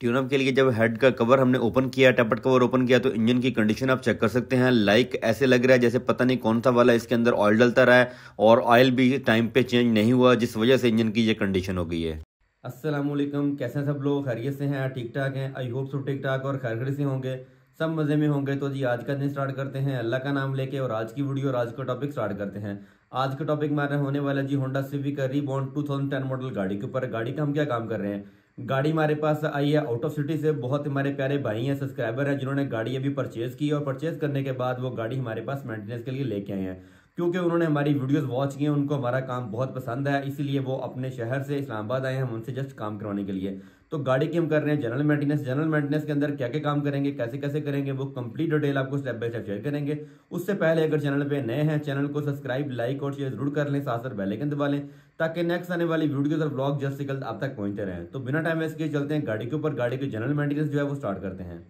tune-up के लिए जब हेड का कवर हमने ओपन किया टपट कवर ओपन किया तो इंजन की कंडीशन आप चेक कर सकते हैं लाइक ऐसे लग रहा है जैसे पता नहीं कौन सा वाला इसके अंदर ऑयल डलता रहा है और ऑयल भी टाइम पे चेंज नहीं हुआ जिस वजह से इंजन की ये कंडीशन हो गई है असलम कैसे सब लोग खैरियत से हैं ठीक ठाक हैं आई होप सो ठीक ठाक और खैर से होंगे सब मज़े में होंगे तो जी आज का दिन स्टार्ट करते हैं अल्लाह का नाम लेके और आज की वीडियो और आज का टॉपिक स्टार्ट करते हैं आज का टॉपिक मारे होने वाला जी Honda Civic thousand ten model गाड़ी के ऊपर गाड़ी का हम क्या काम कर रहे हैं गाड़ी हमारे पास आई है आउट ऑफ सिटी से बहुत हमारे प्यारे भाई हैं सब्सक्राइबर हैं जिन्होंने गाड़ी अभी परचेज की और परचेज करने के बाद वो गाड़ी हमारे पास मेंटेनेंस के लिए लेके आए हैं क्योंकि उन्होंने हमारी वीडियोस वॉच की हैं उनको हमारा काम बहुत पसंद है इसीलिए वो अपने शहर से इस्लामाबाद आए हैं हम उनसे जस्ट काम करवाने के लिए तो गाड़ी की हम कर रहे हैं जनरल मेंटेनेंस जनरल मेंटेनेंस के अंदर क्या क्या काम करेंगे कैसे कैसे करेंगे वो कंप्लीट डिटेल आपको स्टेप बाय स्टेप शेयर करेंगे उससे पहले अगर चैनल पे नए हैं चैनल को सब्सक्राइब लाइक और शेयर जरूर कर लें साथ साथ बेलाइकन दबा लें ताकि नेक्स्ट आने वाली वीडियो और ब्लॉग जल्द से जल्द आप तक पहुंचते रहे तो बिना टाइम वेस्ट किए चलते हैं गाड़ी के ऊपर गाड़ी के जनरल मेंटेनेंस जो है वो स्टार्ट करते हैं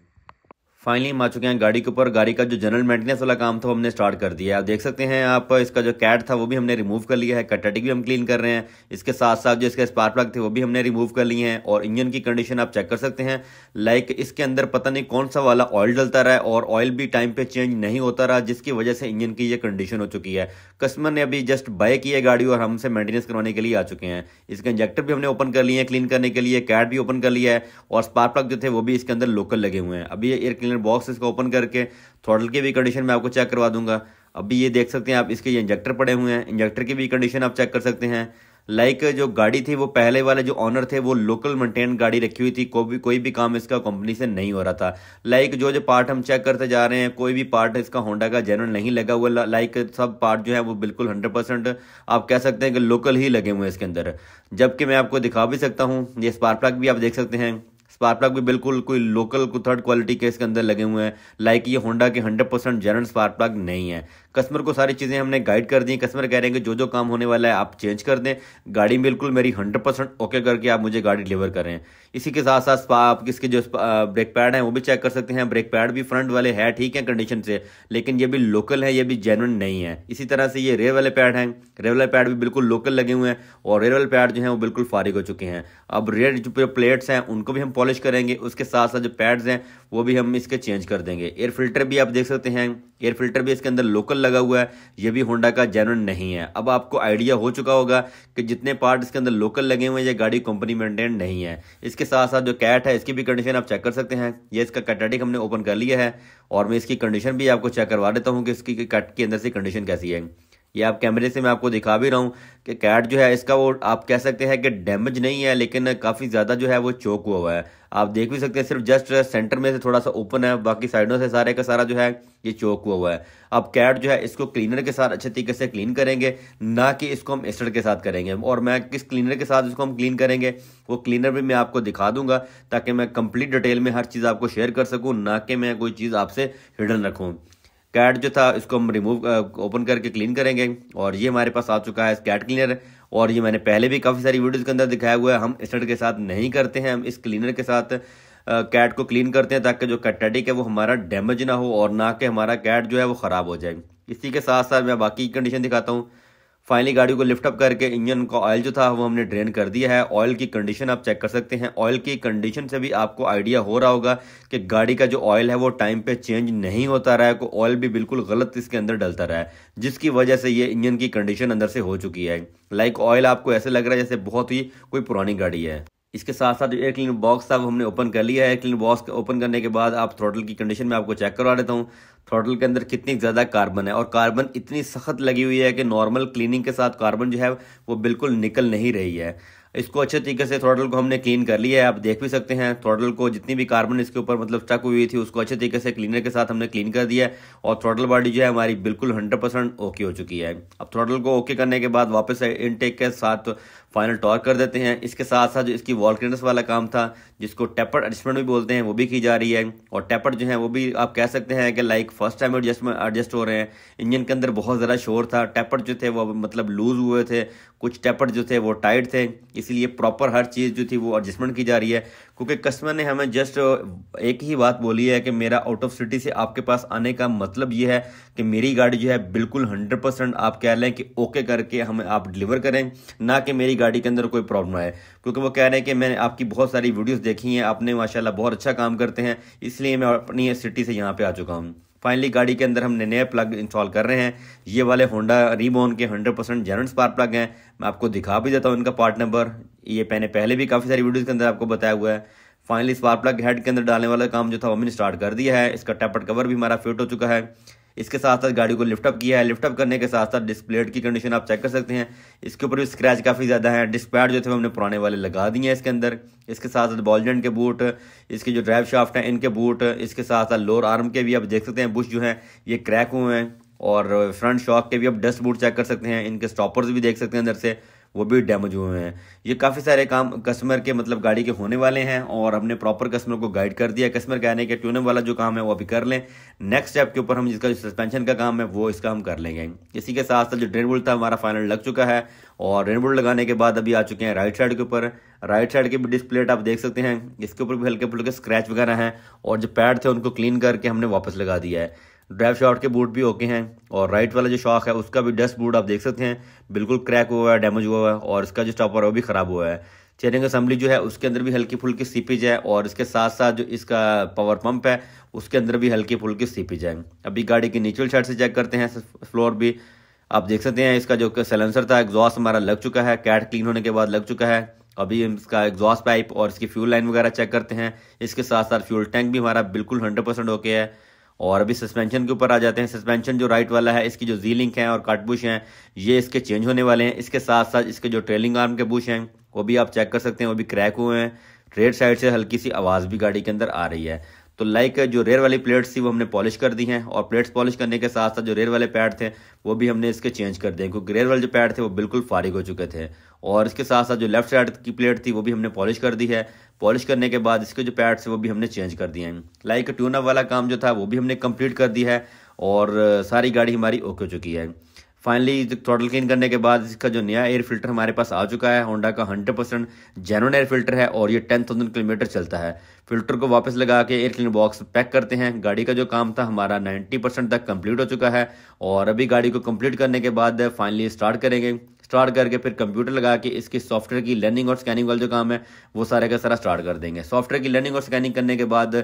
फाइनली हम आ चुके हैं गाड़ी के ऊपर गाड़ी का जो जनरल मेंटेनेंस वाला काम था वो हमने स्टार्ट कर दिया है आप देख सकते हैं आप इसका जो कैट था वो भी हमने रिमूव कर लिया है कटाटिक भी हम क्लीन कर रहे हैं इसके साथ साथ जो इसके स्पार्क प्लग थे वो भी हमने रिमूव कर लिए हैं और इंजन की कंडीशन आप चेक कर सकते हैं लाइक इसके अंदर पता नहीं कौन सा वाला ऑयल डलता रहा है और ऑयल भी टाइम पर चेंज नहीं होता रहा जिसकी वजह से इंजन की ये कंडीशन हो चुकी है कस्टमर ने अभी जस्ट बाय की है गाड़ी और हमसे मेंटेनेंस करवाने के लिए आ चुके हैं इसके इंजेक्टर भी हमने ओपन कर लिए हैं क्लीन करने के लिए कैट भी ओपन कर लिया है और स्पार्क प्लग जो थे वो भी इसके अंदर लोकल लगे हुए हैं अभी एयर सर्कुलर बॉक्स इसको ओपन करके थ्रॉटल की भी कंडीशन मैं आपको चेक करवा दूंगा अभी ये देख सकते हैं आप इसके ये इंजेक्टर पड़े हुए हैं इंजेक्टर की भी कंडीशन आप चेक कर सकते हैं लाइक like, जो गाड़ी थी वो पहले वाले जो ऑनर थे वो लोकल मेंटेन गाड़ी रखी हुई थी कोई भी कोई भी काम इसका कंपनी से नहीं हो रहा था लाइक like, जो जो पार्ट हम चेक करते जा रहे हैं कोई भी पार्ट इसका होंडा का जेनरल नहीं लगा हुआ लाइक like, सब पार्ट जो है वो बिल्कुल हंड्रेड परसेंट आप कह सकते हैं कि लोकल ही लगे हुए हैं इसके अंदर जबकि मैं आपको दिखा भी सकता हूँ ये स्पार्क प्लग भी आप देख सकते हैं स्पार्क प्लग भी बिल्कुल कोई लोकल को थर्ड क्वालिटी के इसके अंदर लगे हुए हैं लाइक ये होंडा के hundred percent general spark plug नहीं है कस्टमर को सारी चीज़ें हमने गाइड कर दी कस्टमर कह रहे हैं कि जो जो काम होने वाला है आप चेंज कर दें गाड़ी बिल्कुल मेरी हंड्रेड परसेंट ओके करके आप मुझे गाड़ी डिलीवर करें इसी के साथ साथ आप किसके जो ब्रेक पैड हैं वो भी चेक कर सकते हैं ब्रेक पैड भी फ्रंट वाले हैं ठीक है कंडीशन से लेकिन ये भी लोकल है ये भी जेनुअन नहीं है इसी तरह से ये रेल वाले पैड हैं रेल वाले पैड भी बिल्कुल लोकल लगे हुए हैं और रेल वाले पैड जो हैं वो बिल्कुल फारिग हो चुके हैं अब रेड जो प्लेट्स हैं उनको भी हम पॉलिश पॉलिश करेंगे उसके साथ साथ जो पैड्स हैं वो भी हम इसके चेंज कर देंगे एयर फिल्टर भी आप देख सकते हैं एयर फिल्टर भी इसके अंदर लोकल लगा हुआ है ये भी होंडा का जेनुअन नहीं है अब आपको आइडिया हो चुका होगा कि जितने पार्ट इसके अंदर लोकल लगे हुए हैं ये गाड़ी कंपनी मेंटेन नहीं है इसके साथ साथ जो कैट है इसकी भी कंडीशन आप चेक कर सकते हैं ये इसका कैटेटिक हमने ओपन कर लिया है और मैं इसकी कंडीशन भी आपको चेक करवा देता हूँ कि इसकी कट के अंदर से कंडीशन कैसी है ये आप कैमरे से मैं आपको दिखा भी रहा हूँ कि कैट जो है इसका वो आप कह सकते हैं कि डैमेज नहीं है लेकिन काफ़ी ज़्यादा जो है वो चोक हुआ हुआ है आप देख भी सकते हैं सिर्फ जस्ट सेंटर में से थोड़ा सा ओपन है बाकी साइडों से सारे का सारा जो है ये चौक हुआ हुआ है अब कैट जो है इसको क्लीनर के साथ अच्छे तरीके से क्लीन करेंगे ना कि इसको हम एस्टर के साथ करेंगे और मैं किस क्लीनर के साथ इसको हम क्लीन करेंगे वो क्लीनर भी मैं आपको दिखा दूंगा ताकि मैं कंप्लीट डिटेल में हर चीज़ आपको शेयर कर सकूँ ना कि मैं कोई चीज़ आपसे हिडन रखूँ कैट जो था इसको हम रिमूव ओपन करके क्लीन करेंगे और ये हमारे पास आ चुका है कैट क्लीनर और ये मैंने पहले भी काफ़ी सारी वीडियोज़ के अंदर दिखाया हुआ है हम स्टड के साथ नहीं करते हैं हम इस क्लीनर के साथ कैट को क्लीन करते हैं ताकि जो कैटेटिक है वो हमारा डैमेज ना हो और ना कि हमारा कैट जो है वो ख़राब हो जाए इसी के साथ साथ मैं बाकी कंडीशन दिखाता हूँ फाइनली गाड़ी को लिफ्टअप करके इंजन का ऑयल जो था वो हमने ड्रेन कर दिया है ऑयल की कंडीशन आप चेक कर सकते हैं ऑयल की कंडीशन से भी आपको आइडिया हो रहा होगा कि गाड़ी का जो ऑयल है वो टाइम पे चेंज नहीं होता रहा है ऑयल भी बिल्कुल गलत इसके अंदर डलता रहा है जिसकी वजह से ये इंजन की कंडीशन अंदर से हो चुकी है लाइक ऑयल आपको ऐसे लग रहा है जैसे बहुत ही कोई पुरानी गाड़ी है इसके साथ साथ एयर क्लीन बॉक्स था वो हमने ओपन कर लिया है एयर क्लीन बॉक्स ओपन करने के बाद आप थ्रोटल की कंडीशन में आपको चेक करवा देता हूँ थ्रॉटल के अंदर कितनी ज़्यादा कार्बन है और कार्बन इतनी सख्त लगी हुई है कि नॉर्मल क्लीनिंग के साथ कार्बन जो है वो बिल्कुल निकल नहीं रही है इसको अच्छे तरीके से थ्रॉटल को हमने क्लीन कर लिया है आप देख भी सकते हैं थ्रॉटल को जितनी भी कार्बन इसके ऊपर मतलब स्टक हुई थी उसको अच्छे तरीके से क्लीनर के साथ हमने क्लीन कर दिया है और थ्रॉटल बॉडी जो है हमारी बिल्कुल 100 परसेंट ओके हो चुकी है अब थ्रॉटल को ओके करने के बाद वापस इनटेक के साथ फाइनल टॉर्क कर देते हैं इसके साथ साथ जो इसकी वॉल क्लीनर्स वाला काम था जिसको टेपर एडजस्टमेंट भी बोलते हैं वो भी की जा रही है और टेपर जो है वो भी आप कह सकते हैं कि like first time adjustment adjust हो रहे हैं इंजन के अंदर बहुत ज़्यादा शोर था टेपर जो थे वो मतलब लूज़ हुए थे कुछ टेपर जो थे वो टाइट थे इसीलिए प्रॉपर हर चीज़ जो थी वो एडजस्टमेंट की जा रही है क्योंकि कस्टमर ने हमें जस्ट एक ही बात बोली है कि मेरा आउट ऑफ सिटी से आपके पास आने का मतलब ये है कि मेरी गाड़ी जो है बिल्कुल हंड्रेड परसेंट आप कह लें कि ओके करके हमें आप डिलीवर करें ना कि मेरी गाड़ी गाड़ी के अंदर कोई प्रॉब्लम आए क्योंकि वो कह रहे हैं कि मैंने आपकी बहुत सारी वीडियोस देखी हैं आपने माशाल्लाह बहुत अच्छा काम करते हैं इसलिए मैं अपनी सिटी से यहाँ पे आ चुका हूँ फाइनली गाड़ी के अंदर हमने नए प्लग इंस्टॉल कर रहे हैं ये वाले होंडा रीबोन के 100% परसेंट जेनरल स्पार्क प्लग हैं मैं आपको दिखा भी देता हूँ इनका पार्ट नंबर ये मैंने पहले भी काफ़ी सारी वीडियोज़ के अंदर आपको बताया हुआ है फाइनली स्पार्क प्लग हेड के अंदर डालने वाला काम जो था वो मैंने स्टार्ट कर दिया है इसका टैपट कवर भी हमारा फिट हो चुका है इसके साथ साथ गाड़ी को लिफ्टअप किया है लिफ्टअप करने के साथ साथ डिस्प्लेट की कंडीशन आप चेक कर सकते हैं इसके ऊपर भी स्क्रैच काफ़ी ज़्यादा है डिस्पैड जो थे हमने पुराने वाले लगा दिए हैं इसके अंदर इसके साथ साथ बॉलजेंट के बूट इसके जो ड्राइव शाफ्ट हैं इनके बूट इसके साथ साथ लोअर आर्म के भी आप देख सकते हैं बुश जो है ये क्रैक हुए हैं और फ्रंट शॉक के भी आप डस्ट बूट चेक कर सकते हैं इनके स्टॉपर्स भी देख सकते हैं अंदर से वो भी डैमेज हुए हैं ये काफ़ी सारे काम कस्टमर के मतलब गाड़ी के होने वाले हैं और हमने प्रॉपर कस्टमर को गाइड कर दिया कस्टमर कहने के ट्यूनअप वाला जो काम है वो अभी कर लें नेक्स्ट स्टेप के ऊपर हम जिसका सस्पेंशन का काम है वो इसका हम कर लेंगे इसी के साथ साथ जो ड्रेन बोल्ट था हमारा फाइनल लग चुका है और ड्रेन बोल्ट लगाने के बाद अभी आ चुके हैं राइट साइड के ऊपर राइट साइड के भी डिस्प्लेट आप देख सकते हैं इसके ऊपर भी हल्के फुल्के स्क्रैच वगैरह हैं और जो पैड थे उनको क्लीन करके हमने वापस लगा दिया है ड्राइव शॉट के बूट भी ओके हैं और राइट वाला जो शॉक है उसका भी डस्ट बूट आप देख सकते हैं बिल्कुल क्रैक हुआ है डैमेज हुआ है और इसका जो स्टॉपर है वो भी ख़राब हुआ है चेयरिंग असम्बली जो है उसके अंदर भी हल्की फुल्की सीपेज है और इसके साथ साथ जो इसका पावर पंप है उसके अंदर भी हल्की फुल्की सीपेज है अभी गाड़ी की नीचल साइड से चेक करते हैं फ्लोर भी आप देख सकते हैं इसका जो सैलेंसर था एग्जॉस्ट हमारा लग चुका है कैट क्लीन होने के बाद लग चुका है अभी हम इसका एग्जॉस्ट पाइप और इसकी फ्यूल लाइन वगैरह चेक करते हैं इसके साथ साथ फ्यूल टैंक भी हमारा बिल्कुल हंड्रेड परसेंट ओके है और अभी सस्पेंशन के ऊपर आ जाते हैं सस्पेंशन जो राइट वाला है इसकी जो जी लिंक है और कटबुश हैं ये इसके चेंज होने वाले हैं इसके साथ साथ इसके जो ट्रेलिंग आर्म के बुश हैं वो भी आप चेक कर सकते हैं वो भी क्रैक हुए हैं रेड साइड से हल्की सी आवाज़ भी गाड़ी के अंदर आ रही है तो लाइक जो रेयर वाली प्लेट्स थी वो हमने पॉलिश कर दी हैं और प्लेट्स पॉलिश करने के साथ साथ जो रेयर वाले पैड थे वो भी हमने इसके चेंज कर दिए क्योंकि रेयर वाले जो पैड थे वो बिल्कुल फारिग हो चुके थे और इसके साथ साथ जो लेफ्ट साइड की प्लेट थी वो भी हमने पॉलिश कर दी है पॉलिश करने के बाद इसके जो पैड्स थे वो भी हमने चेंज कर दिए हैं लाइक ट्यूनअप वाला काम जो था वो भी हमने कंप्लीट कर दिया है और सारी गाड़ी हमारी ओके हो चुकी है फाइनली टोटल क्लीन करने के बाद इसका जो नया एयर फिल्टर हमारे पास आ चुका है होंडा का hundred percent genuine air filter है और ये टेन थाउजेंड किलोमीटर चलता है फिल्टर को वापस लगा के एयर क्लीन बॉक्स पैक करते हैं गाड़ी का जो काम था हमारा नाइन्टी परसेंट तक कंप्लीट हो चुका है और अभी गाड़ी को कंप्लीट करने के बाद फाइनली स्टार्ट करेंगे स्टार्ट करके फिर कंप्यूटर लगा के इसके सॉफ्टवेयर की लर्निंग और स्कैनिंग वाला जो काम है वो सारे का सारा स्टार्ट कर देंगे सॉफ्टवेयर की लर्निंग और स्कैनिंग करने के बाद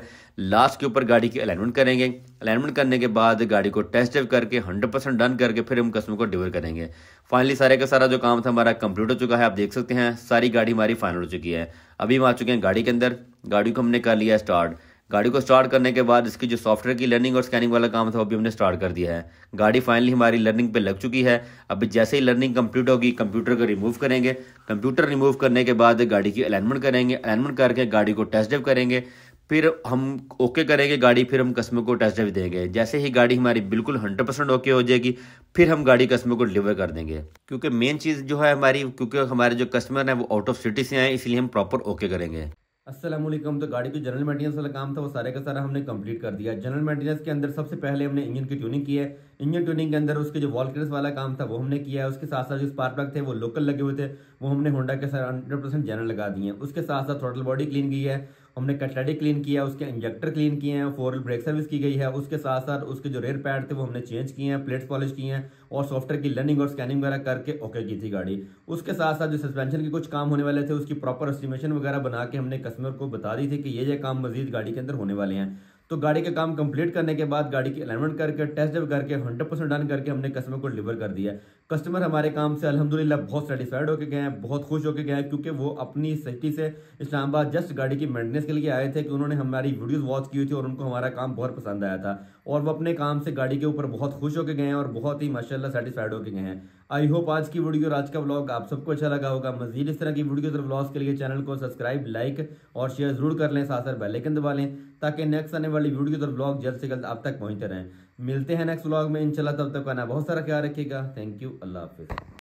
लास्ट के ऊपर गाड़ी की अलाइनमेंट करेंगे अलाइनमेंट करने के बाद गाड़ी को टेस्ट ड्राइव करके हंड्रेड परसेंट डन करके फिर हम कस्टमर को डिलीवर करेंगे फाइनली सारे का सारा जो काम था हमारा कंप्लीट हो चुका है आप देख सकते हैं सारी गाड़ी हमारी फाइनल हो चुकी है अभी हम आ चुके हैं गाड़ी के अंदर गाड़ी को हमने कर लिया स्टार्ट गाड़ी को स्टार्ट करने के बाद इसकी जो सॉफ्टवेयर की लर्निंग और स्कैनिंग वाला काम था वो भी हमने स्टार्ट कर दिया है गाड़ी फाइनली हमारी लर्निंग पे लग चुकी है अभी जैसे ही लर्निंग कंप्लीट होगी कंप्यूटर को रिमूव करेंगे कंप्यूटर रिमूव करने के बाद गाड़ी की अलाइनमेंट करेंगे अलाइनमेंट करके गाड़ी को टेस्ट ड्राइव करेंगे फिर हम ओके करेंगे गाड़ी फिर हम कस्टमर को टेस्ट ड्राइव देंगे जैसे ही गाड़ी हमारी बिल्कुल हंड्रेड परसेंट ओके हो जाएगी फिर हम गाड़ी कस्टमर को डिलीवर कर देंगे क्योंकि मेन चीज़ जो है हमारी क्योंकि हमारे जो कस्टमर हैं वो आउट ऑफ सिटी से आए इसलिए हम प्रॉपर ओके करेंगे असलम तो गाड़ी के जनरल मेंटेनेंस वाला काम था वो सारे का सारा हमने कंप्लीट कर दिया जनरल मेंटेनेंस के अंदर सबसे पहले हमने इंजन की ट्यूनिंग की है इंजन ट्यूनिंग के अंदर उसके जो वॉल वाला काम था वो हमने किया है उसके साथ साथ जो स्पार्क प्लग थे वो लोकल लगे हुए थे वो हमने होंडा के साथ हंड्रेड परसेंट जनरल लगा दिए हैं उसके साथ साथ थ्रोटल बॉडी क्लीन की है हमने कैटलेटिक क्लीन किया उसके इंजेक्टर क्लीन किए हैं फोरल ब्रेक सर्विस की गई है उसके साथ साथ उसके जो रेयर पैड थे वो हमने चेंज किए हैं प्लेट्स पॉलिश किए हैं और सॉफ्टवेयर की लर्निंग और स्कैनिंग वगैरह करके ओके की थी गाड़ी उसके साथ साथ जो सस्पेंशन के कुछ काम होने वाले थे उसकी प्रॉपर एस्टिमेशन वगैरह बना के हमने कस्टमर को बता दी थी कि ये ये काम मजीद गाड़ी के अंदर होने वाले हैं तो गाड़ी का काम कंप्लीट करने के बाद गाड़ी की अलाइनमेंट करके टेस्ट ड्राइव करके हंड्रेड परसेंट डन करके हमने कस्टमर को डिलीवर कर दिया कस्टमर हमारे काम से अलहमदिल्ला बहुत सेटिस्फाइड होकर गए हैं बहुत खुश होकर गए हैं क्योंकि वो अपनी सेफ्टी से इस्लामाबाद जस्ट गाड़ी की मेंटेनेंस के लिए आए थे कि उन्होंने हमारी वीडियोस वॉच की हुई थी और उनको हमारा काम बहुत पसंद आया था और वो अपने काम से गाड़ी के ऊपर बहुत खुश होकर गए हैं और बहुत ही माशाला सेटिसफाइड होकर गए हैं आई होप आज की वीडियो और आज का ब्लॉग आप सबको अच्छा लगा होगा मजीद इस तरह की वीडियोज और ब्लॉग के लिए चैनल को सब्सक्राइब लाइक और शेयर जरूर कर लें साथ साथ दबा लें ताकि नेक्स्ट आने वाली वीडियो और ब्लॉग जल्द से जल्द आप तक पहुंचते रहें मिलते हैं नेक्स्ट व्लॉग में इंशाल्लाह तब तक का ना बहुत सारा ख्याल रखिएगा थैंक यू अल्लाह हाफिज़